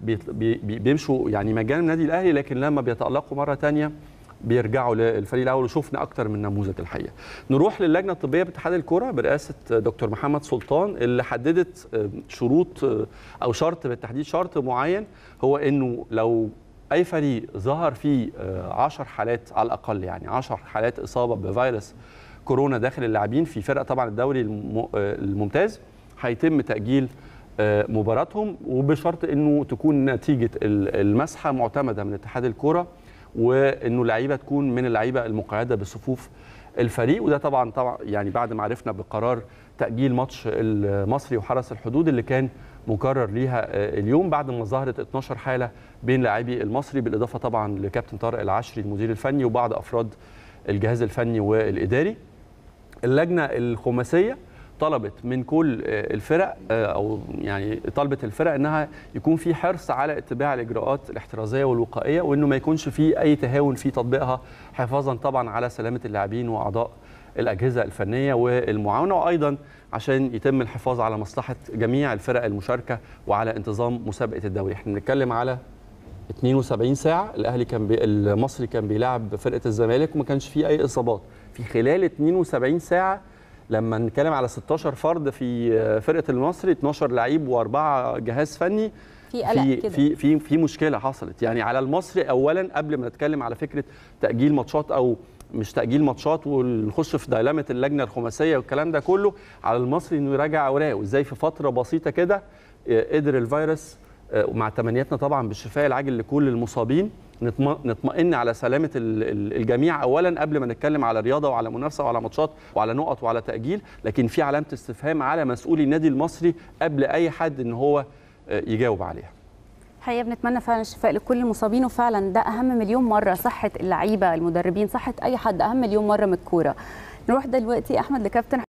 بيمشوا يعني مجانا النادي الاهلي لكن لما بيتالقوا مره ثانيه بيرجعوا للفريق الاول وشفنا اكتر من نموذج الحقيقه. نروح للجنه الطبيه باتحاد الكره برئاسه دكتور محمد سلطان اللي حددت شروط او شرط بالتحديد شرط معين هو انه لو اي فريق ظهر فيه 10 آه، حالات على الاقل يعني 10 حالات اصابه بفيروس كورونا داخل اللاعبين في فرق طبعا الدوري آه، الممتاز هيتم تاجيل آه، مباراتهم وبشرط انه تكون نتيجه المسحه معتمده من اتحاد الكوره وانه اللعيبه تكون من اللعيبه المقيده بصفوف الفريق وده طبعا طبعا يعني بعد ما عرفنا بقرار تاجيل ماتش المصري وحرس الحدود اللي كان مكرر ليها آه، اليوم بعد ما ظهرت 12 حاله بين لاعبي المصري بالاضافه طبعا لكابتن طارق العشري المدير الفني وبعض افراد الجهاز الفني والاداري اللجنه الخماسيه طلبت من كل آه، الفرق آه، او يعني طلبت الفرق انها يكون في حرص على اتباع الاجراءات الاحترازيه والوقائيه وانه ما يكونش في اي تهاون في تطبيقها حفاظا طبعا على سلامه اللاعبين واعضاء الاجهزه الفنيه والمعاونه وايضا عشان يتم الحفاظ على مصلحه جميع الفرق المشاركه وعلى انتظام مسابقه الدوري احنا بنتكلم على 72 ساعه الاهلي كان بي... المصري كان بيلعب فرقه الزمالك وما كانش في اي اصابات في خلال 72 ساعه لما نتكلم على 16 فرد في فرقه المصري 12 لعيب واربعه جهاز فني في قلق في في في في مشكله حصلت يعني على المصري اولا قبل ما نتكلم على فكره تاجيل ماتشات او مش تاجيل ماتشات ونخش في ديلامه اللجنه الخماسيه والكلام ده كله على المصري انه يراجع اوراقه ازاي في فتره بسيطه كده آه، قدر الفيروس آه، ومع تمنياتنا طبعا بالشفاء العاجل لكل المصابين نطمئن على سلامه الجميع اولا قبل ما نتكلم على رياضه وعلى منافسه وعلى ماتشات وعلى نقط وعلى تاجيل لكن في علامه استفهام على مسؤولي النادي المصري قبل اي حد ان هو آه، يجاوب عليها الحقيقه بنتمنى فعلا الشفاء لكل المصابين وفعلا ده اهم مليون مره صحه اللعيبه المدربين صحه اي حد اهم مليون مره من الكوره نروح دلوقتي احمد لكابتن